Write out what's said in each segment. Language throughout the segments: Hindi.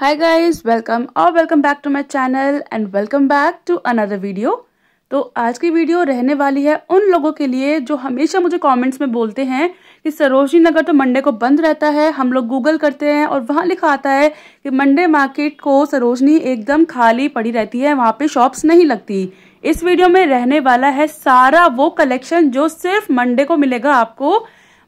हाय गाइस वेलकम और welcome back to my channel and welcome back to another video तो आज की वीडियो रहने वाली है उन लोगों के लिए जो हमेशा मुझे कमेंट्स में बोलते हैं कि सरोजनी नगर तो मंडे को बंद रहता है हम लोग गूगल करते हैं और वहां लिखा आता है कि मंडे मार्केट को सरोजनी एकदम खाली पड़ी रहती है वहाँ पे शॉप्स नहीं लगती इस वीडियो में रहने वाला है सारा वो कलेक्शन जो सिर्फ मंडे को मिलेगा आपको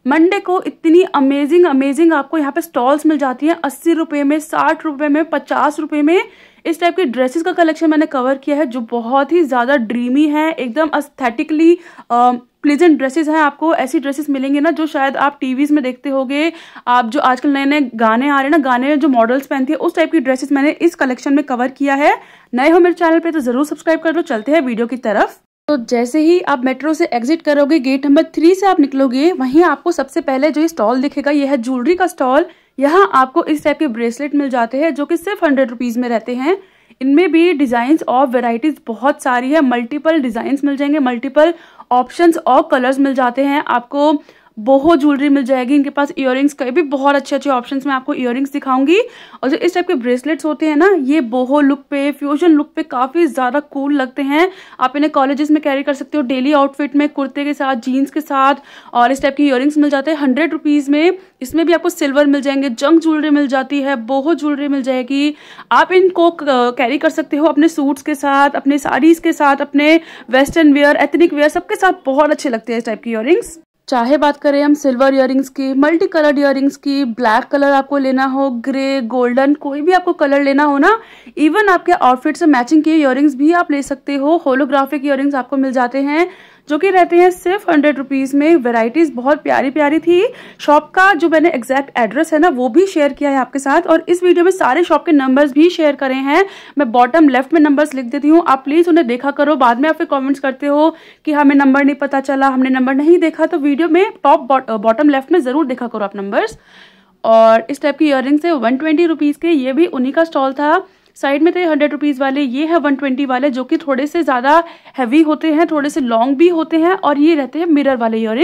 मंडे को इतनी अमेजिंग अमेजिंग आपको यहाँ पे स्टॉल्स मिल जाती हैं अस्सी रुपये में साठ रुपये में पचास रुपये में इस टाइप के ड्रेसेस का कलेक्शन मैंने कवर किया है जो बहुत ही ज़्यादा ड्रीमी है एकदम अस्थेटिकली प्लीजेंट ड्रेसेस हैं आपको ऐसी ड्रेसेस मिलेंगे ना जो शायद आप टीवीज़ में देखते होंगे आप जो आजकल नए नए गाने आ रहे हैं ना गाने जो मॉडल्स पहनती है उस टाइप की ड्रेसेस मैंने इस कलेक्शन में कवर किया है नए हो मेरे चैनल पे तो ज़रूर सब्सक्राइब कर लो चलते हैं वीडियो की तरफ तो जैसे ही आप मेट्रो से एग्जिट करोगे गेट नंबर थ्री से आप निकलोगे वहीं आपको सबसे पहले जो स्टॉल दिखेगा यह है ज्वेलरी का स्टॉल यहाँ आपको इस टाइप के ब्रेसलेट मिल जाते हैं जो कि सिर्फ हंड्रेड रुपीज़ में रहते हैं इनमें भी डिज़ाइंस और वेराइटीज़ बहुत सारी है मल्टीपल डिज़ाइंस मिल जाएंगे मल्टीपल ऑप्शंस और कलर्स मिल जाते हैं आपको बहुत ज्वेलरी मिल जाएगी इनके पास रिंग्स का भी बहुत अच्छे अच्छे ऑप्शन में आपको इयरिंग्स दिखाऊंगी और जो इस टाइप के ब्रेसलेट्स होते हैं ना ये बोहो लुक पे फ्यूजन लुक पे काफी ज्यादा कूल लगते हैं आप इन्हें कॉलेजेस में कैरी कर सकते हो डेली आउटफिट में कुर्ते के साथ जीन्स के साथ और इस टाइप के इयर मिल जाते हैं हंड्रेड रुपीज में इसमें भी आपको सिल्वर मिल जाएंगे जंक ज्वेलरी मिल जाती है बोहो ज्वेलरी मिल जाएगी आप इनको कैरी कर सकते हो अपने सूट्स के साथ अपने साड़ीज के साथ अपने वेस्टर्न वेयर एथनिक वेयर सबके साथ बहुत अच्छे लगते हैं इस टाइप के इयर चाहे बात करें हम सिल्वर इयर की मल्टी कलर्ड इयर की ब्लैक कलर आपको लेना हो ग्रे गोल्डन कोई भी आपको कलर लेना हो ना इवन आपके आउटफिट से मैचिंग किए इयर भी आप ले सकते हो होलोग्राफिक इयर आपको मिल जाते हैं जो कि रहते हैं सिर्फ हंड्रेड रुपीज़ में वेराइटीज़ बहुत प्यारी प्यारी थी शॉप का जो मैंने एग्जैक्ट एड्रेस है ना वो भी शेयर किया है आपके साथ और इस वीडियो में सारे शॉप के नंबर्स भी शेयर करे हैं मैं बॉटम लेफ्ट में नंबर्स लिख देती हूँ आप प्लीज़ उन्हें देखा करो बाद में आप फिर कॉमेंट्स करते हो कि हमें नंबर नहीं पता चला हमने नंबर नहीं देखा तो वीडियो में टॉप बॉटम लेफ्ट में ज़रूर देखा करो आप नंबर्स और इस टाइप की इयर रिंग्स है वन ट्वेंटी रुपीज़ के ये भी उन्हीं का स्टॉल था साइड में थे हंड्रेड रुपीज़ वाले ये है वन ट्वेंटी वाले जो कि थोड़े से ज़्यादा हैवी होते हैं थोड़े से लॉन्ग भी होते हैं और ये रहते हैं मिरर वाले इयर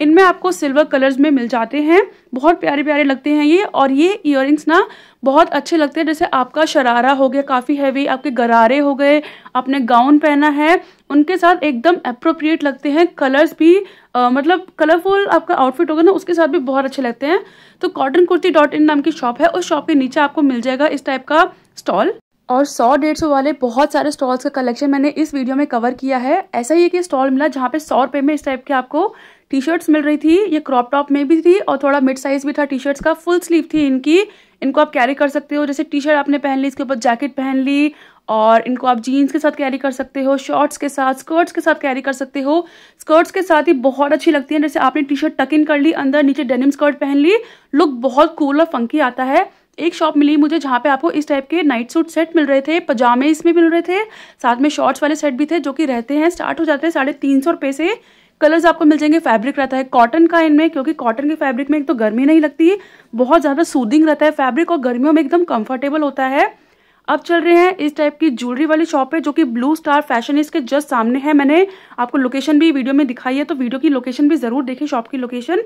इनमें आपको सिल्वर कलर्स में मिल जाते हैं बहुत प्यारे प्यारे लगते हैं ये और ये इयर ना बहुत अच्छे लगते हैं जैसे आपका शरारा हो गया काफ़ी हैवी आपके गरारे हो गए आपने गाउन पहना है उनके साथ एकदम अप्रोप्रिएट लगते हैं कलर्स भी आ, मतलब कलरफुल आपका आउटफिट होगा ना उसके साथ भी बहुत अच्छे लगते हैं तो कॉटन कुर्ती डॉट इन नाम की शॉप है उस शॉप के नीचे आपको मिल जाएगा इस टाइप का स्टॉल और 100 डेढ़ सौ वाले बहुत सारे स्टॉल्स का कलेक्शन मैंने इस वीडियो में कवर किया है ऐसा ही एक स्टॉल मिला जहाँ पे सौ रुपए में इस टाइप के आपको टी शर्ट्स मिल रही थी ये क्रॉप टॉप में भी थी और थोड़ा मिड साइज भी था टी शर्ट्स का फुल स्लीव थी इनकी इनको आप कैरी कर सकते हो जैसे टी शर्ट आपने पहन ली इसके ऊपर जैकेट पहन ली और इनको आप जीन्स के साथ कैरी कर सकते हो शॉर्ट्स के साथ स्कर्ट्स के साथ कैरी कर सकते हो स्कर्ट्स के साथ ही बहुत अच्छी लगती है जैसे आपने टी शर्ट टक इन कर ली अंदर नीचे डेनिम स्कर्ट पहन ली लुक बहुत कूल और फंकी आता है एक शॉप मिली मुझे जहाँ पे आपको इस टाइप के नाइट सूट सेट मिल रहे थे पजामे इसमें मिल रहे थे साथ में शॉर्ट्स वाले सेट भी थे जो कि रहते हैं स्टार्ट हो जाते हैं साढ़े तीन सौ रुपये से कलर्स आपको मिल जाएंगे फैब्रिक रहता है कॉटन का इनमें क्योंकि कॉटन के फैब्रिक में एक तो गर्मी नहीं लगती बहुत ज़्यादा सूदिंग रहता है फैब्रिक और गर्मियों में एकदम कंफर्टेबल होता है अब चल रहे हैं इस टाइप की ज्वेलरी वाली शॉप है जो कि ब्लू स्टार फैशन इसके जस्ट सामने है मैंने आपको लोकेशन भी वीडियो में दिखाई है तो वीडियो की लोकेशन भी जरूर देखें शॉप की लोकेशन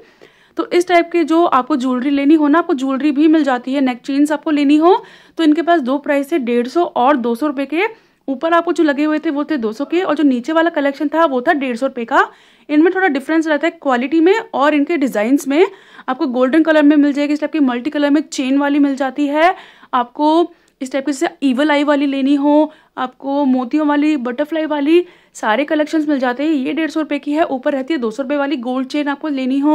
तो इस टाइप के जो आपको ज्वेलरी लेनी हो ना आपको ज्वेलरी भी मिल जाती है नेक चेन्स आपको लेनी हो तो इनके पास दो प्राइस है डेढ़ सौ और दो सौ रुपए के ऊपर आपको जो लगे हुए थे वो थे दो सौ के और जो नीचे वाला कलेक्शन था वो था डेढ़ सौ रुपए का इनमें थोड़ा डिफरेंस रहता है क्वालिटी में और इनके डिजाइन्स में आपको गोल्डन कलर में मिल जाएगी इस टाइप की मल्टी कलर में चेन वाली मिल जाती है आपको इस टाइप की जैसे ईवल आई वाली लेनी हो आपको मोतियों वाली बटरफ्लाई वाली सारे कलेक्शंस मिल जाते हैं ये डेढ़ सौ रुपये की है ऊपर रहती है दो सौ रुपये वाली गोल्ड चेन आपको लेनी हो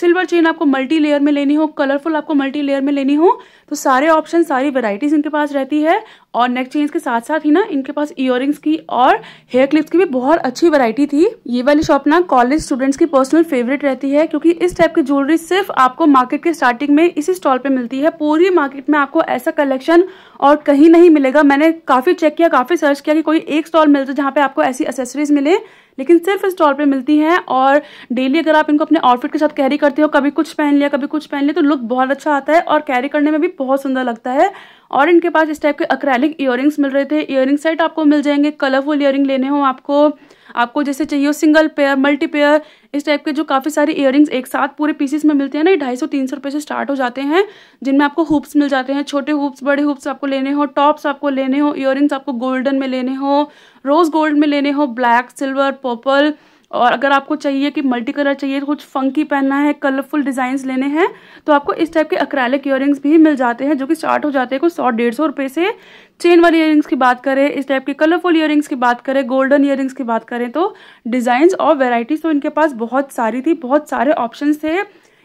सिल्वर चेन आपको मल्टी लेयर में लेनी हो कलरफुल आपको मल्टी लेयर में लेनी हो तो सारे ऑप्शन सारी वेराइटीज इनके पास रहती है और नेक चेन्स के साथ साथ ही ना इनके पास इयर की और हेयर क्लिप्स की भी बहुत अच्छी वेरायटी थी ये वाली शॉप ना कॉलेज स्टूडेंट्स की पर्सनल फेवरेट रहती है क्योंकि इस टाइप की ज्वेलरी सिर्फ आपको मार्केट के स्टार्टिंग में इसी स्टॉल पे मिलती है पूरी मार्केट में आपको ऐसा कलेक्शन और कहीं नहीं मिलेगा मैंने काफी चेक किया काफी काफ़ी सर्च किया कि कोई एक स्टॉल मिल जाए जहाँ पे आपको ऐसी एसेसरीज मिले लेकिन सिर्फ इस स्टॉल पे मिलती हैं और डेली अगर आप इनको अपने आउटफिट के साथ कैरी करते हो कभी कुछ पहन लिया कभी कुछ पहन लिया तो लुक बहुत अच्छा आता है और कैरी करने में भी बहुत सुंदर लगता है और इनके पास इस टाइप के अक्रैलिक ईयरिंग्स मिल रहे थे ईयरिंग सेट आपको मिल जाएंगे कलरफुल ईयरिंग लेने हो आपको आपको जैसे चाहिए सिंगल पेयर मल्टी पेयर इस टाइप के जो काफ़ी सारे इयरिंग्स एक साथ पूरे पीसेस में मिलते हैं ना ये ढाई सौ तीन सौ रुपये से स्टार्ट हो जाते हैं जिनमें आपको हुप्स मिल जाते हैं छोटे हुप्स बड़े हुप्स आपको लेने हो टॉप्स आपको लेने हो इयरिंग्स आपको गोल्डन में लेने हो रोज़ गोल्ड में लेने हो ब्लैक सिल्वर पर्पल और अगर आपको चाहिए कि मल्टी कलर चाहिए कुछ फंकी पहनना है कलरफुल डिजाइन लेने हैं तो आपको इस टाइप के अक्रैलिक इयर भी मिल जाते हैं जो कि स्टार्ट हो जाते हैं कुछ सौ डेढ़ सौ रुपए से चेन वाली इयर की बात करें इस टाइप के कलरफुल इयर की बात करें गोल्डन इयर की बात करें तो डिजाइन और वेराइटीज तो इनके पास बहुत सारी थी बहुत सारे ऑप्शन थे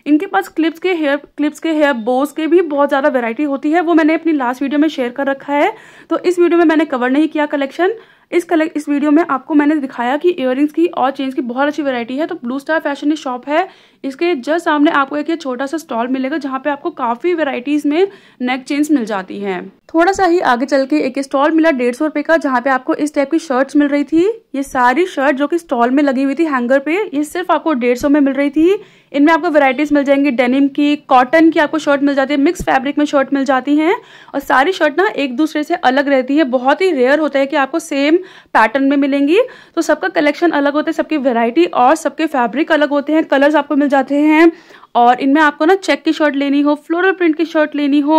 इनके पास क्लिप्स के हेयर क्लिप्स के हेयर बोस के भी बहुत ज़्यादा वेरायटी होती है वो मैंने अपनी लास्ट वीडियो में शेयर कर रखा है तो इस वीडियो में मैंने कवर नहीं किया कलेक्शन इस कलेक्ट इस वीडियो में आपको मैंने दिखाया कि इयर की और चेन्स की बहुत अच्छी वैरायटी है तो ब्लू स्टार फैशन शॉप है इसके जस्ट सामने आपको एक छोटा सा स्टॉल मिलेगा जहाँ पे आपको काफ़ी वेराइटीज़ में नेक चेन्स मिल जाती हैं थोड़ा सा ही आगे चल के एक स्टॉल मिला डेढ़ सौ रुपए का जहाँ पे आपको इस टाइप की शर्ट्स मिल रही थी ये सारी शर्ट जो कि स्टॉल में लगी हुई थी हैंगर पे ये सिर्फ आपको डेढ़ सौ में मिल रही थी इनमें आपको वैरायटीज़ मिल जाएंगी डेनिम की कॉटन की आपको शर्ट मिल जाती है मिक्स फैब्रिक में शर्ट मिल जाती हैं और सारी शर्ट ना एक दूसरे से अलग रहती है बहुत ही रेयर होता है कि आपको सेम पैटर्न में मिलेंगी तो सबका कलेक्शन अलग होता है सबकी वेरायटी और सबके फैब्रिक अलग होते हैं कलर्स आपको मिल जाते हैं और इनमें आपको ना चेक की शर्ट लेनी हो फ्लोरल प्रिंट की शर्ट लेनी हो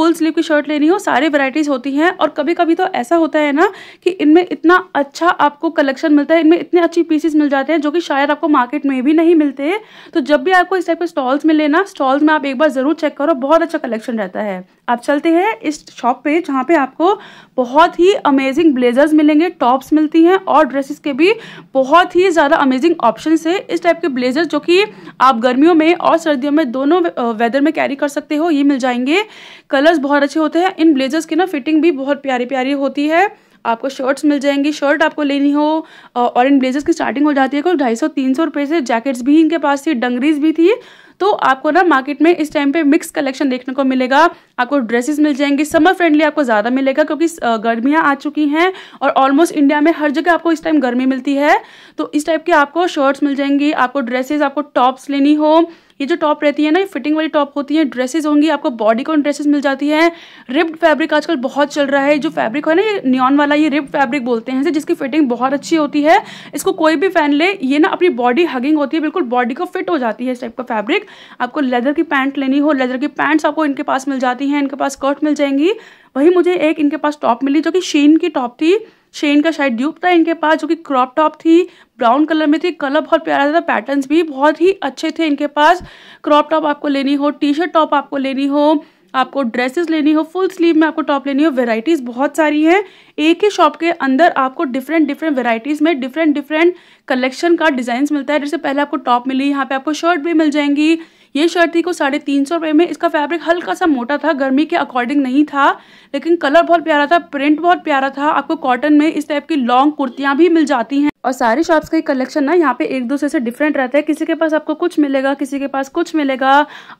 फुल स्लीव की शर्ट लेनी हो सारी वैरायटीज होती हैं और कभी कभी तो ऐसा होता है ना कि इनमें इतना अच्छा आपको कलेक्शन मिलता है इनमें इतने अच्छी पीसेस मिल जाते हैं जो कि शायद आपको मार्केट में भी नहीं मिलते तो जब भी आपको इस टाइप के स्टॉल्स में लेना स्टॉल्स में आप एक बार ज़रूर चेक करो बहुत अच्छा कलेक्शन रहता है आप चलते हैं इस शॉप पे जहाँ पे आपको बहुत ही अमेजिंग ब्लेजर्स मिलेंगे टॉप्स मिलती हैं और ड्रेसेस के भी बहुत ही ज़्यादा अमेजिंग ऑप्शन है इस टाइप के ब्लेजर्स जो कि आप गर्मियों में और सर्दियों में दोनों वेदर में कैरी कर सकते हो ये मिल जाएंगे कलर कलर्स बहुत अच्छे होते हैं इन ब्लेजर्स की ना फिटिंग भी बहुत प्यारी प्यारी होती है आपको शर्ट्स मिल जाएंगी शर्ट आपको लेनी हो और इन ब्लेजर्स की स्टार्टिंग हो जाती है कुछ ढाई सौ तीन सौ रुपये से जैकेट्स भी इनके पास थी डंगरीज भी थी तो आपको ना मार्केट में इस टाइम पे मिक्स कलेक्शन देखने को मिलेगा आपको ड्रेसेस मिल जाएंगी समर फ्रेंडली आपको ज़्यादा मिलेगा क्योंकि गर्मियाँ आ चुकी हैं और ऑलमोस्ट इंडिया में हर जगह आपको इस टाइम गर्मी मिलती है तो इस टाइप के आपको शर्ट्स मिल जाएंगी आपको ड्रेसेस आपको टॉप्स लेनी हो ये जो टॉप रहती है ना ये फिटिंग वाली टॉप होती है ड्रेसेस होंगी आपको बॉडी कॉन ड्रेसेस मिल जाती है रिप्ड फैब्रिक आजकल बहुत चल रहा है जो फैब्रिक है ना ये न्योन वाला ये रिप्ड फैब्रिक बोलते हैं जिसकी फिटिंग बहुत अच्छी होती है इसको कोई भी फैन ले ये ना अपनी बॉडी हगिंग होती है बिल्कुल बॉडी को फिट हो जाती है इस टाइप का फैब्रिक आपको लेदर की पैंट लेनी हो लेदर की पैंट्स आपको इनके पास मिल जाती है इनके पास स्कर्ट मिल जाएंगी वही मुझे एक इनके पास टॉप मिली जो कि शीन की टॉप थी शेन का शायद ड्यूप था इनके पास जो कि क्रॉप टॉप थी ब्राउन कलर में थी कलर बहुत प्यारा था पैटर्न्स भी बहुत ही अच्छे थे इनके पास क्रॉप टॉप आपको लेनी हो टी शर्ट टॉप आपको लेनी हो आपको ड्रेसेस लेनी हो फुल स्लीव में आपको टॉप लेनी हो वेराइटीज़ बहुत सारी हैं एक ही शॉप के अंदर आपको डिफरेंट डिफरेंट वेराइटीज़ में डिफरेंट डिफरेंट कलेक्शन का डिज़ाइंस मिलता है जैसे पहले आपको टॉप मिली यहाँ पे आपको शर्ट भी मिल जाएंगी ये शर्ट थी को साढ़े तीन सौ रुपये में इसका फैब्रिक हल्का सा मोटा था गर्मी के अकॉर्डिंग नहीं था लेकिन कलर बहुत प्यारा था प्रिंट बहुत प्यारा था आपको कॉटन में इस टाइप की लॉन्ग कुर्तियाँ भी मिल जाती हैं और सारी शॉप्स का कलेक्शन ना यहाँ पे एक दूसरे से डिफरेंट रहता है किसी के पास आपको कुछ मिलेगा किसी के पास कुछ मिलेगा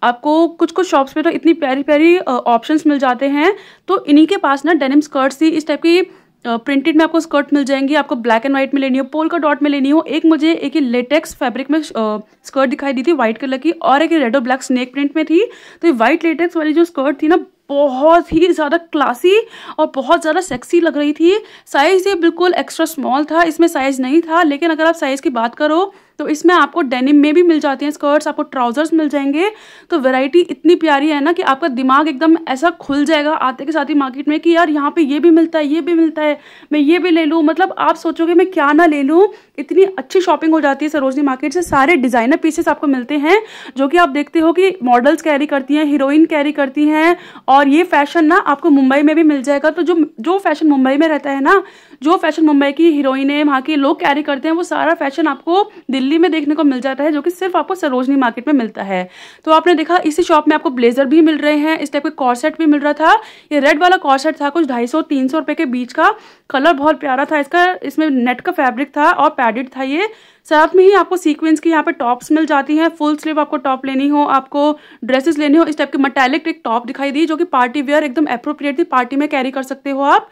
आपको कुछ कुछ शॉप्स पे तो इतनी प्यारी प्यारी ऑप्शंस मिल जाते हैं तो इन्हीं के पास ना डेनिम स्कर्ट्स थी इस टाइप की प्रिंटेड में आपको स्कर्ट मिल जाएंगी आपको ब्लैक एंड व्हाइट में लेनी हो पोल का डॉट में लेनी हो एक मुझे एक ही लेटेक्स फैब्रिक में स्कर्ट दिखाई दी थी व्हाइट कलर की और एक रेड और ब्लैक स्नेक प्रिंट में थी तो ये व्हाइट लेटेक्स वाली जो स्कर्ट थी ना बहुत ही ज़्यादा क्लासी और बहुत ज़्यादा सेक्सी लग रही थी साइज़ ये बिल्कुल एक्स्ट्रा स्मॉल था इसमें साइज़ नहीं था लेकिन अगर आप साइज़ की बात करो तो इसमें आपको डेनिम में भी मिल जाती हैं स्कर्ट्स आपको ट्राउजर्स मिल जाएंगे तो वैरायटी इतनी प्यारी है ना कि आपका दिमाग एकदम ऐसा खुल जाएगा आते के साथ ही मार्केट में कि यार यहाँ पे ये भी मिलता है ये भी मिलता है मैं ये भी ले लूँ मतलब आप सोचोगे मैं क्या ना ले लूँ इतनी अच्छी शॉपिंग हो जाती है सरोजनी मार्केट से सारे डिज़ाइनर पीसेस आपको मिलते हैं जो कि आप देखते हो कि मॉडल्स कैरी करती हैं हीरोइन कैरी करती हैं और ये फैशन ना आपको मुंबई में भी मिल जाएगा तो जो जो फैशन मुंबई में रहता है ना जो फैशन मुंबई की हीरोइने वहाँ के लोग कैरी करते हैं वो सारा फैशन आपको दिल्ली दिल्ली में देखने को मिल जाता है जो कि सिर्फ आपको सरोजनी मार्केट में मिलता है तो आपने देखा इसी शॉप में आपको ब्लेजर भी मिल रहे हैं इस टाइप के कॉर्सेट भी मिल रहा था ये रेड वाला कॉर्सेट था कुछ ढाई सौ तीन सौ रुपए के बीच का कलर बहुत प्यारा था इसका इसमें नेट का फैब्रिक था और पैडेड था ये साथ में ही आपको सीक्वेंस की यहाँ पे टॉप्स मिल जाती हैं फुल स्लीव आपको टॉप लेनी हो आपको ड्रेसेस लेनी हो इस टाइप की मटैलिक एक टॉप दिखाई दी जो कि पार्टी वेयर एकदम अप्रोप्रिएट थी पार्टी में कैरी कर सकते हो आप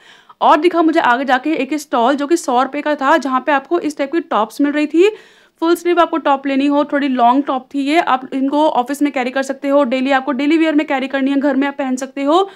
और दिखा मुझे आगे जाके एक स्टॉल जो कि सौ रुपए का था जहाँ पे आपको इस टाइप की टॉप्स मिल रही थी फुल स्लीव आपको टॉप लेनी हो थोड़ी लॉन्ग टॉप थी ये आप इनको ऑफिस में कैरी कर सकते हो डेली आपको डेली वेयर में कैरी करनी है घर में आप पहन सकते हो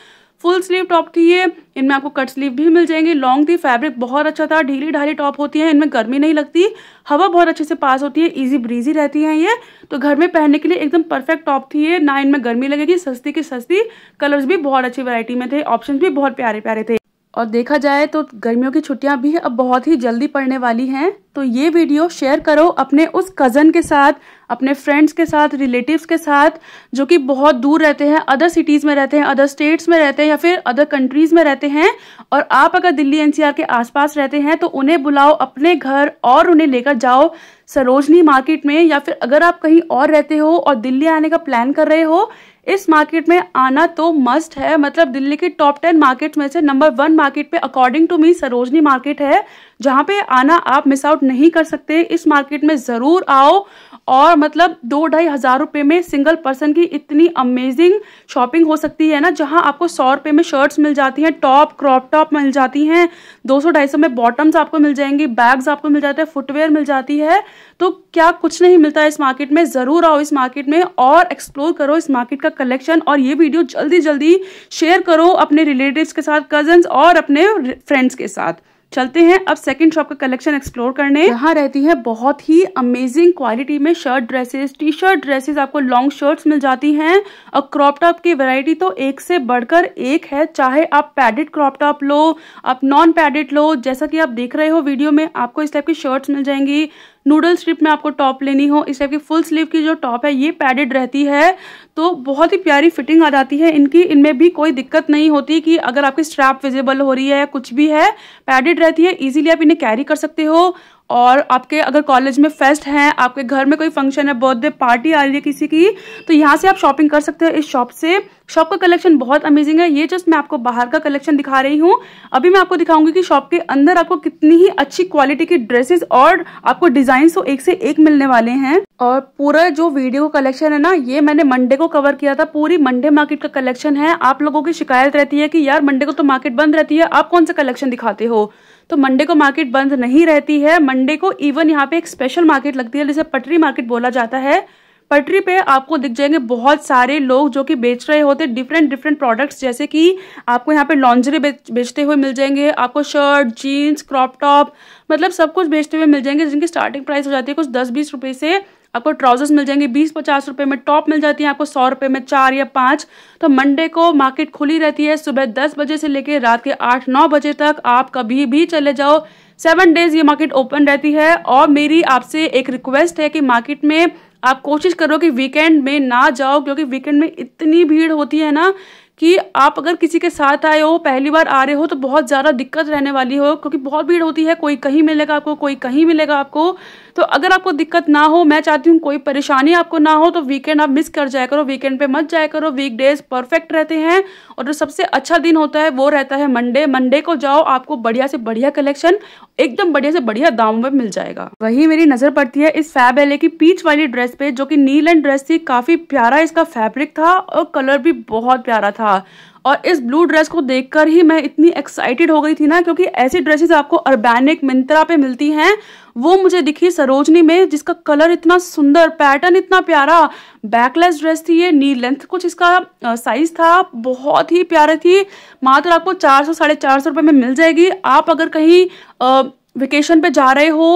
फुल स्लीव टॉप थी ये इनमें आपको कट स्लीव भी मिल जाएंगे लॉन्ग थी फैब्रिक बहुत अच्छा था ढीली ढाली टॉप होती है इनमें गर्मी नहीं लगती हवा बहुत अच्छे से पास होती है इजी ब्रीजी रहती है ये तो घर में पहनने के लिए एकदम परफेक्ट टॉप थी ये ना इनमें गर्मी लगेगी सस्ती की सस्ती कलर्स भी बहुत अच्छी वरायटी में थे ऑप्शन भी बहुत प्यारे प्यारे थे और देखा जाए तो गर्मियों की छुट्टियां भी अब बहुत ही जल्दी पड़ने वाली हैं तो ये वीडियो शेयर करो अपने उस कज़न के साथ अपने फ्रेंड्स के साथ रिलेटिव्स के साथ जो कि बहुत दूर रहते हैं अदर सिटीज़ में रहते हैं अदर स्टेट्स में रहते हैं या फिर अदर कंट्रीज़ में रहते हैं और आप अगर दिल्ली एनसीआर के आसपास रहते हैं तो उन्हें बुलाओ अपने घर और उन्हें लेकर जाओ सरोजनी मार्केट में या फिर अगर आप कहीं और रहते हो और दिल्ली आने का प्लान कर रहे हो इस मार्केट में आना तो मस्ट है मतलब दिल्ली की टॉप टेन मार्केट में से नंबर वन मार्केट पे according to me Sarojini market है जहाँ पे आना आप मिस आउट नहीं कर सकते इस मार्केट में ज़रूर आओ और मतलब दो ढाई हज़ार रुपये में सिंगल पर्सन की इतनी अमेजिंग शॉपिंग हो सकती है ना जहाँ आपको सौ रुपये में शर्ट्स मिल जाती हैं टॉप क्रॉप टॉप मिल जाती हैं दो सौ ढाई सौ में बॉटम्स आपको मिल जाएंगी बैग्स आपको मिल जाते हैं फुटवेयर मिल जाती है तो क्या कुछ नहीं मिलता है इस मार्केट में ज़रूर आओ इस मार्केट में और एक्सप्लोर करो इस मार्केट का कलेक्शन और ये वीडियो जल्दी जल्दी शेयर करो अपने रिलेटिव्स के साथ कजन्स और अपने फ्रेंड्स के साथ चलते हैं अब सेकंड शॉप का कलेक्शन एक्सप्लोर करने यहाँ रहती है बहुत ही अमेजिंग क्वालिटी में shirt dresses T shirt dresses आपको लॉन्ग शर्ट्स मिल जाती हैं और क्रॉप टॉप की वैरायटी तो एक से बढ़कर एक है चाहे आप पैडेड क्रॉप टॉप लो आप नॉन पैडेड लो जैसा कि आप देख रहे हो वीडियो में आपको इस टाइप की शर्ट्स मिल जाएंगी नूडल स्ट्रिप में आपको टॉप लेनी हो इस टाइप की फुल स्लीव की जो टॉप है ये पैडेड रहती है तो बहुत ही प्यारी फिटिंग आ जाती है इनकी इनमें भी कोई दिक्कत नहीं होती कि अगर आपकी स्ट्रैप विजिबल हो रही है कुछ भी है पैडेड रहती है ईजिली आप इन्हें कैरी कर सकते हो और आपके अगर कॉलेज में फेस्ट है आपके घर में कोई फंक्शन है बर्थडे पार्टी आ रही है किसी की तो यहाँ से आप शॉपिंग कर सकते हैं इस शॉप से शॉप का कलेक्शन बहुत अमेजिंग है ये जस्ट मैं आपको बाहर का कलेक्शन दिखा रही हूँ अभी मैं आपको दिखाऊंगी कि शॉप के अंदर आपको कितनी ही अच्छी क्वालिटी की ड्रेसेस और आपको डिजाइन तो एक से एक मिलने वाले हैं और पूरा जो वीडियो कलेक्शन है ना ये मैंने मंडे को कवर किया था पूरी मंडे मार्केट का कलेक्शन है आप लोगों की शिकायत रहती है कि यार मंडे को तो मार्केट बंद रहती है आप कौन सा कलेक्शन दिखाते हो तो मंडे को मार्केट बंद नहीं रहती है मंडे को इवन यहाँ पे एक स्पेशल मार्केट लगती है जिसे पटरी मार्केट बोला जाता है पटरी पे आपको दिख जाएंगे बहुत सारे लोग जो कि बेच रहे होते डिफरेंट डिफरेंट प्रोडक्ट्स जैसे कि आपको यहाँ पे लॉन्जरी बेच, बेचते हुए मिल जाएंगे आपको शर्ट जीन्स क्रॉप टॉप मतलब सब कुछ बेचते हुए मिल जाएंगे जिनकी स्टार्टिंग प्राइस हो जाती है कुछ दस बीस रुपये से आपको ट्राउजर्स मिल जाएंगे बीस पचास रुपए में टॉप मिल जाती है आपको सौ रुपए में चार या पांच तो मंडे को मार्केट खुली रहती है सुबह दस बजे से लेकर रात के आठ नौ बजे तक आप कभी भी चले जाओ सेवन डेज ये मार्केट ओपन रहती है और मेरी आपसे एक रिक्वेस्ट है कि मार्केट में आप कोशिश करो कि वीकेंड में ना जाओ क्योंकि वीकेंड में इतनी भीड़ होती है ना कि आप अगर किसी के साथ आए हो पहली बार आ रहे हो तो बहुत ज़्यादा दिक्कत रहने वाली हो क्योंकि बहुत भीड़ होती है कोई कहीं मिलेगा आपको कोई कहीं मिलेगा आपको तो अगर आपको दिक्कत ना हो मैं चाहती हूँ कोई परेशानी आपको ना हो तो वीकेंड आप मिस कर जाया करो वीकेंड पे मत जाया करो वीक डेज परफेक्ट रहते हैं और जो सबसे अच्छा दिन होता है वो रहता है मंडे मंडे को जाओ आपको बढ़िया से बढ़िया कलेक्शन एकदम बढ़िया से बढ़िया दामों में मिल जाएगा वही मेरी नजर पड़ती है इस फैब एले की पीच वाली ड्रेस पे जो की नील एंड ड्रेस थी काफी प्यारा इसका फैब्रिक था और कलर भी बहुत प्यारा था था और इस ब्लू ड्रेस को देखकर ही मैं इतनी एक्साइटेड हो गई थी ना क्योंकि ऐसी ड्रेसेस आपको अर्बैनिक मिंत्रा पे मिलती हैं वो मुझे दिखी सरोजनी में जिसका कलर इतना सुंदर पैटर्न इतना प्यारा बैकलेस ड्रेस थी ये नी लेंथ कुछ इसका साइज था बहुत ही प्यारी थी मात्र आपको चार सौ साढ़े चार सौ रुपये में मिल जाएगी आप अगर कहीं आ, वेकेशन पे जा रहे हो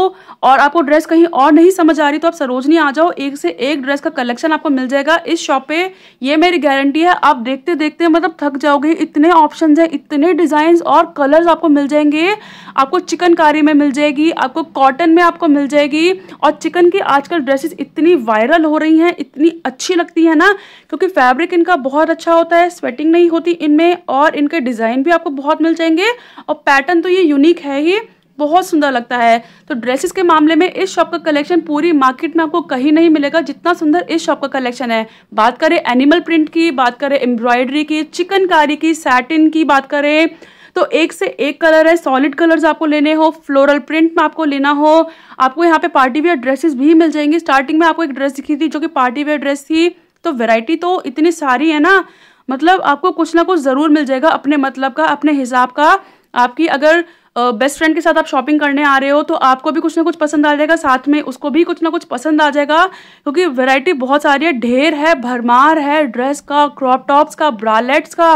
और आपको ड्रेस कहीं और नहीं समझ आ रही तो आप सरोजनी आ जाओ एक से एक ड्रेस का कलेक्शन आपको मिल जाएगा इस शॉप पे ये मेरी गारंटी है आप देखते देखते मतलब थक जाओगे इतने ऑप्शन हैं इतने डिजाइन और कलर्स आपको मिल जाएंगे आपको चिकनकारी में मिल जाएगी आपको कॉटन में आपको मिल जाएगी और चिकन की आजकल ड्रेसेस इतनी वायरल हो रही हैं इतनी अच्छी लगती है ना क्योंकि फैब्रिक इनका बहुत अच्छा होता है स्वेटिंग नहीं होती इनमें और इनके डिज़ाइन भी आपको बहुत मिल जाएंगे और पैटर्न तो ये यूनिक है ही बहुत सुंदर लगता है तो ड्रेसेस के मामले में इस शॉप का कलेक्शन पूरी मार्केट में आपको कहीं नहीं मिलेगा जितना सुंदर इस शॉप का कलेक्शन है बात करें एनिमल प्रिंट की बात करें एम्ब्रॉयडरी की चिकनकारी की सैटिन की बात करें तो एक से एक कलर है सॉलिड कलर्स आपको लेने हो फ्लोरल प्रिंट में आपको लेना हो आपको यहाँ पे पार्टी वेयर ड्रेसेस भी मिल जाएंगी स्टार्टिंग में आपको एक ड्रेस दिखी थी जो कि पार्टी वेयर ड्रेस थी तो वेराइटी तो इतनी सारी है ना मतलब आपको कुछ ना कुछ ज़रूर मिल जाएगा अपने मतलब का अपने हिसाब का आपकी अगर बेस्ट फ्रेंड के साथ आप शॉपिंग करने आ रहे हो तो आपको भी कुछ ना कुछ पसंद आ जाएगा साथ में उसको भी कुछ ना कुछ पसंद आ जाएगा क्योंकि वैरायटी बहुत सारी है ढेर है भरमार है ड्रेस का क्रॉप टॉप्स का ब्रालेट्स का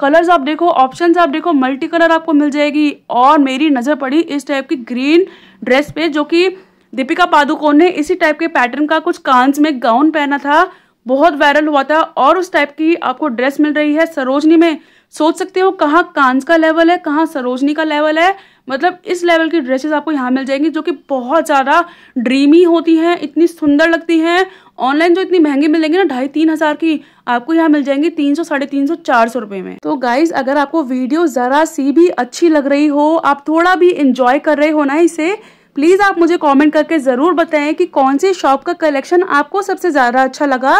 कलर्स आप देखो ऑप्शंस आप देखो मल्टी कलर आपको मिल जाएगी और मेरी नज़र पड़ी इस टाइप की ग्रीन ड्रेस पे जो कि दीपिका पादुकोण ने इसी टाइप के पैटर्न का कुछ कांच में गाउन पहना था बहुत वायरल हुआ था और उस टाइप की आपको ड्रेस मिल रही है सरोजनी में सोच सकते हो कहाँ कांस का लेवल है कहाँ सरोजनी का लेवल है मतलब इस लेवल की ड्रेसेस आपको यहाँ मिल जाएंगी जो कि बहुत ज़्यादा ड्रीमी होती हैं इतनी सुंदर लगती हैं ऑनलाइन जो इतनी महंगी मिलेंगी ना ढाई तीन हज़ार की आपको यहाँ मिल जाएंगी तीन सौ साढ़े तीन सौ चार सौ रुपये में तो गाइज अगर आपको वीडियो ज़रा सी भी अच्छी लग रही हो आप थोड़ा भी इंजॉय कर रहे हो ना इसे प्लीज़ आप मुझे कमेंट करके ज़रूर बताएं कि कौन सी शॉप का कलेक्शन आपको सबसे ज़्यादा अच्छा लगा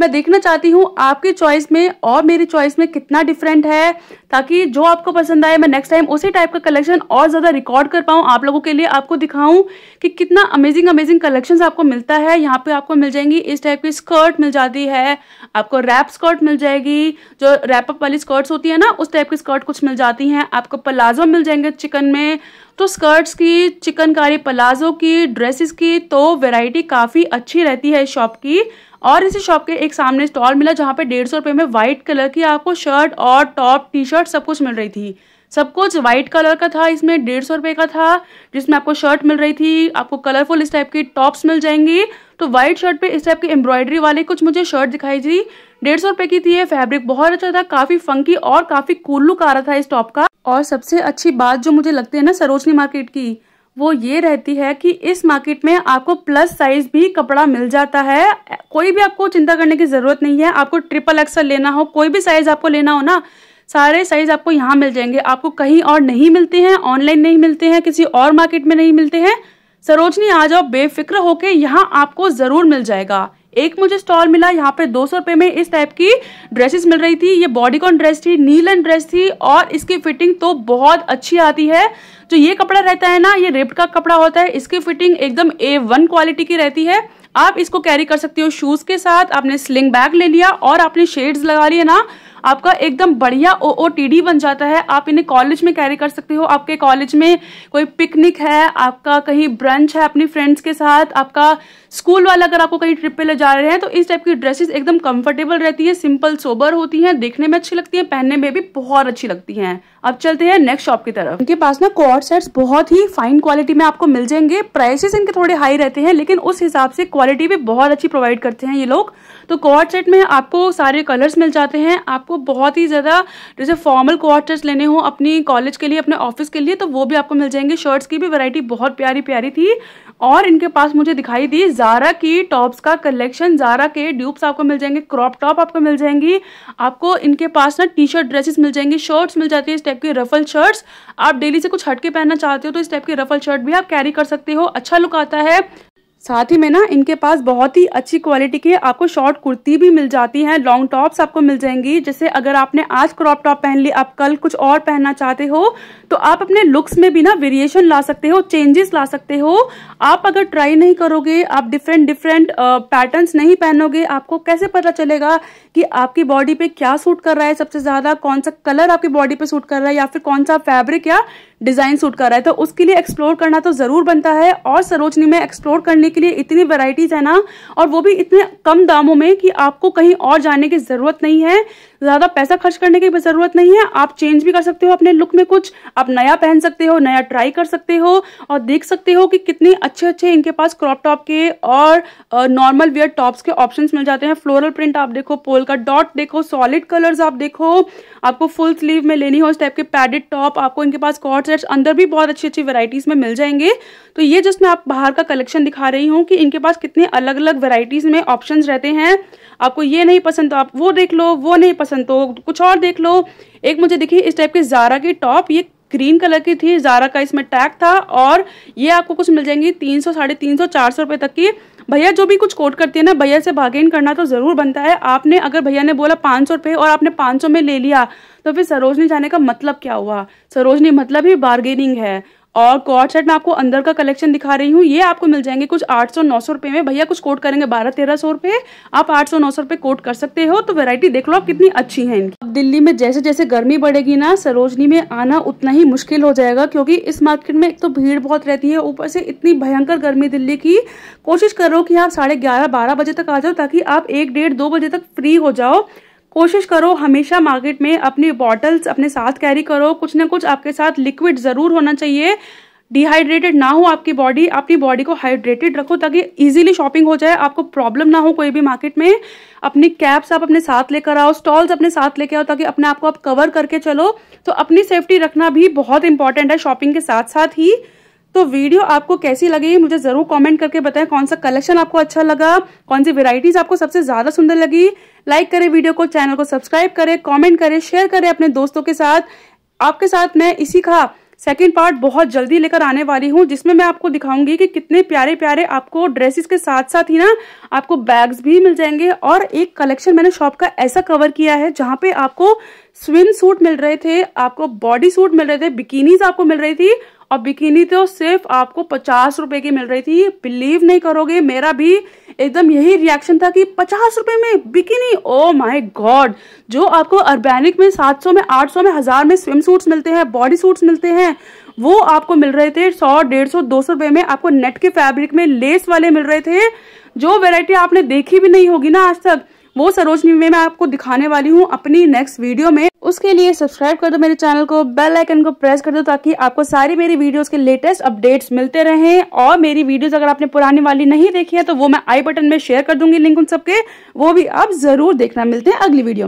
मैं देखना चाहती हूँ आपकी चॉइस में और मेरी चॉइस में कितना डिफरेंट है ताकि जो आपको पसंद आए मैं नेक्स्ट टाइम उसी टाइप का कलेक्शन और ज़्यादा रिकॉर्ड कर पाऊँ आप लोगों के लिए आपको दिखाऊँ कि कितना अमेजिंग अमेजिंग कलेक्शन आपको मिलता है यहाँ पे आपको मिल जाएंगी इस टाइप की स्कर्ट मिल जाती है आपको रैप स्कर्ट मिल जाएगी जो रैपअप वाली स्कर्ट्स होती है ना उस टाइप की स्कर्ट कुछ मिल जाती है आपको प्लाजो मिल जाएंगे चिकन में तो स्कर्ट्स की चिकनकारी प्लाजो की ड्रेसेस की तो वैरायटी काफ़ी अच्छी रहती है इस शॉप की और इसी शॉप के एक सामने स्टॉल मिला जहाँ पे डेढ़ सौ रुपये में वाइट कलर की आपको शर्ट और टॉप टी शर्ट सब कुछ मिल रही थी सब कुछ वाइट कलर का था इसमें डेढ़ सौ रुपये का था जिसमें आपको शर्ट मिल रही थी आपको कलरफुल इस टाइप की टॉप्स मिल जाएंगी तो वाइट शर्ट पे इस टाइप की एम्ब्रॉयडरी वाले कुछ मुझे शर्ट दिखाई थी डेढ़ सौ रुपए की थी ये फैब्रिक बहुत अच्छा था काफी फंकी और काफी कूल लुक आ रहा था इस टॉप का और सबसे अच्छी बात जो मुझे लगती है ना सरोजनी मार्केट की वो ये रहती है कि इस मार्केट में आपको प्लस साइज भी कपड़ा मिल जाता है कोई भी आपको चिंता करने की जरूरत नहीं है आपको ट्रिपल एक्सल लेना हो कोई भी साइज आपको लेना हो ना सारे साइज आपको यहाँ मिल जाएंगे आपको कहीं और नहीं मिलते हैं ऑनलाइन नहीं मिलते हैं किसी और मार्केट में नहीं मिलते हैं सरोजनी आ जाओ बेफिक्र होके यहाँ आपको जरूर मिल जाएगा एक मुझे स्टॉल मिला यहाँ पे दो सौ रुपए में इस टाइप की ड्रेसेस मिल रही थी ये बॉडीकॉन ड्रेस थी नीलन ड्रेस थी और इसकी फिटिंग तो बहुत अच्छी आती है जो ये कपड़ा रहता है ना ये रेप्ट का कपड़ा होता है इसकी फिटिंग एकदम ए वन क्वालिटी की रहती है आप इसको कैरी कर सकते हो शूज के साथ आपने स्लिंग बैग ले लिया और आपने शेड्स लगा लिए ना आपका एकदम बढ़िया ओ ओ टी डी बन जाता है आप इन्हें कॉलेज में कैरी कर सकते हो आपके कॉलेज में कोई पिकनिक है आपका कहीं ब्रंच है अपनी फ्रेंड्स के साथ आपका स्कूल वाला अगर आपको कहीं ट्रिप पे ले जा रहे हैं तो इस टाइप की ड्रेसेस एकदम कंफर्टेबल रहती है सिंपल सोबर होती हैं देखने में अच्छी लगती हैं पहनने में भी बहुत अच्छी लगती हैं अब चलते हैं नेक्स्ट शॉप की तरफ इनके पास ना कॉर्ड सेट्स बहुत ही फाइन क्वालिटी में आपको मिल जाएंगे प्राइसेस इनके थोड़े हाई रहते हैं लेकिन उस हिसाब से क्वालिटी भी बहुत अच्छी प्रोवाइड करते हैं ये लोग तो कॉर्ड सेट में आपको सारे कलर्स मिल जाते हैं आप आपको बहुत ही ज़्यादा जैसे फॉर्मल क्वार्टर्स लेने हो अपनी कॉलेज के लिए अपने ऑफिस के लिए तो वो भी आपको मिल जाएंगे शर्ट्स की भी वैरायटी बहुत प्यारी प्यारी थी और इनके पास मुझे दिखाई दी जारा की टॉप्स का कलेक्शन जारा के ड्यूब्स आपको मिल जाएंगे क्रॉप टॉप आपको मिल जाएंगी आपको इनके पास ना टी शर्ट ड्रेसेस मिल जाएंगी शर्ट्स मिल जाती है इस टाइप की रफल शर्ट्स आप डेली से कुछ हटके पहनना चाहते हो तो इस टाइप की रफल शर्ट भी आप कैरी कर सकते हो अच्छा लुक आता है साथ ही में ना इनके पास बहुत ही अच्छी क्वालिटी की आपको शॉर्ट कुर्ती भी मिल जाती है लॉन्ग टॉप्स आपको मिल जाएंगी जैसे अगर आपने आज क्रॉप टॉप पहन ली आप कल कुछ और पहनना चाहते हो तो आप अपने लुक्स में भी ना वेरिएशन ला सकते हो चेंजेस ला सकते हो आप अगर ट्राई नहीं करोगे आप डिफरेंट डिफरेंट पैटर्न नहीं पहनोगे आपको कैसे पता चलेगा कि आपकी बॉडी पे क्या सूट कर रहा है सबसे ज्यादा कौन सा कलर आपकी बॉडी पे सूट कर रहा है या फिर कौन सा फैब्रिक या डिजाइन सूट कर रहा है तो उसके लिए एक्सप्लोर करना तो जरूर बनता है और सरोजनी में एक्सप्लोर करने के लिए इतनी वेराइटीज है ना और वो भी इतने कम दामों में कि आपको कहीं और जाने की जरूरत नहीं है ज़्यादा पैसा खर्च करने की ज़रूरत नहीं है आप चेंज भी कर सकते हो अपने लुक में कुछ आप नया पहन सकते हो नया ट्राई कर सकते हो और देख सकते हो कि कितने अच्छे अच्छे इनके पास क्रॉप टॉप के और नॉर्मल वेयर टॉप्स के ऑप्शन मिल जाते हैं फ्लोरल प्रिंट आप देखो पोल का डॉट देखो सॉलिड कलर्स आप देखो आपको फुल स्लीव में लेनी हो इस टाइप के पैडेड टॉप आपको इनके पास कॉर्ड सेट्स अंदर भी बहुत अच्छी अच्छी वेराइटीज में मिल जाएंगे तो ये जस्ट मैं आप बाहर का कलेक्शन दिखा रही हूँ कि इनके पास कितने अलग अलग वेराइटीज में ऑप्शन रहते हैं आपको ये नहीं पसंद तो आप वो देख लो वो नहीं पसंद पसंद तो कुछ और देख लो एक मुझे दिखी इस टाइप की ज़ारा की टॉप ये ग्रीन कलर की थी ज़ारा का इसमें टैग था और ये आपको कुछ मिल जाएंगी तीन सौ साढ़े तीन सौ चार सौ रुपये तक की भैया जो भी कुछ कोट करती है ना भैया से बागेन करना तो ज़रूर बनता है आपने अगर भैया ने बोला पाँच सौ रुपये और आपने पाँच सौ में ले लिया तो फिर सरोजनी जाने का मतलब क्या हुआ सरोजनी मतलब ही बार्गेनिंग है और कॉर्ड सेट मैं आपको अंदर का कलेक्शन दिखा रही हूँ ये आपको मिल जाएंगे कुछ आठ सौ नौ सौ रुपये में भैया कुछ कोट करेंगे बारह तेरह सौ रुपए आप आठ सौ नौ सौ कोट कर सकते हो तो वेरायटी देख लो आप कितनी अच्छी है इनकी अब दिल्ली में जैसे जैसे गर्मी बढ़ेगी ना सरोजनी में आना उतना ही मुश्किल हो जाएगा क्योंकि इस मार्केट में एक तो भीड़ बहुत रहती है ऊपर से इतनी भयंकर गर्मी दिल्ली की कोशिश करो कि आप साढ़े ग्यारह बारह बजे तक आ जाओ ताकि आप एक डेढ़ दो बजे तक फ्री हो जाओ कोशिश करो हमेशा मार्केट में अपनी बॉटल्स अपने साथ कैरी करो कुछ ना कुछ आपके साथ लिक्विड ज़रूर होना चाहिए डिहाइड्रेटेड ना हो आपकी बॉडी अपनी बॉडी को हाइड्रेटेड रखो ताकि इजीली शॉपिंग हो जाए आपको प्रॉब्लम ना हो कोई भी मार्केट में अपनी कैप्स आप अपने साथ लेकर आओ स्टॉल्स अपने साथ लेकर आओ ताकि अपने आप को आप कवर करके चलो तो अपनी सेफ्टी रखना भी बहुत इंपॉर्टेंट है शॉपिंग के साथ साथ ही तो वीडियो आपको कैसी लगी मुझे जरूर कमेंट करके बताएं कौन सा कलेक्शन आपको अच्छा लगा कौन सी वेराइटीज आपको सबसे ज्यादा सुंदर लगी लाइक करें वीडियो को चैनल को सब्सक्राइब करें कमेंट करें शेयर करें अपने दोस्तों के साथ आपके साथ मैं इसी का सेकेंड पार्ट बहुत जल्दी लेकर आने वाली हूँ जिसमें मैं आपको दिखाऊंगी कि कितने प्यारे प्यारे आपको ड्रेसेस के साथ साथ ही ना आपको बैग्स भी मिल जाएंगे और एक कलेक्शन मैंने शॉप का ऐसा कवर किया है जहाँ पे आपको स्विम सूट मिल रहे थे आपको बॉडी सूट मिल रहे थे बिकिनीज आपको मिल रही थी और बिकिनी तो सिर्फ आपको पचास रुपए की मिल रही थी बिलीव नहीं करोगे मेरा भी एकदम यही रिएक्शन था कि पचास रुपए में बिकिनी ओ माय गॉड जो आपको अर्बेनिक में सात सौ में आठ सौ में हजार में स्विम सूट्स मिलते हैं बॉडी सूट्स मिलते हैं वो आपको मिल रहे थे सौ डेढ़ सौ दो सौ रुपए में आपको नेट के फैब्रिक में लेस वाले मिल रहे थे जो वेरायटी आपने देखी भी नहीं होगी ना आज तक वो सरोजनी में मैं आपको दिखाने वाली हूँ अपनी नेक्स्ट वीडियो में उसके लिए सब्सक्राइब कर दो मेरे चैनल को बेल आइकन को प्रेस कर दो ताकि आपको सारी मेरी वीडियोस के लेटेस्ट अपडेट्स मिलते रहें और मेरी वीडियोस अगर आपने पुरानी वाली नहीं देखी है तो वो मैं आई बटन में शेयर कर दूंगी लिंक उन सबके वो भी आप जरूर देखना मिलते हैं अगली वीडियो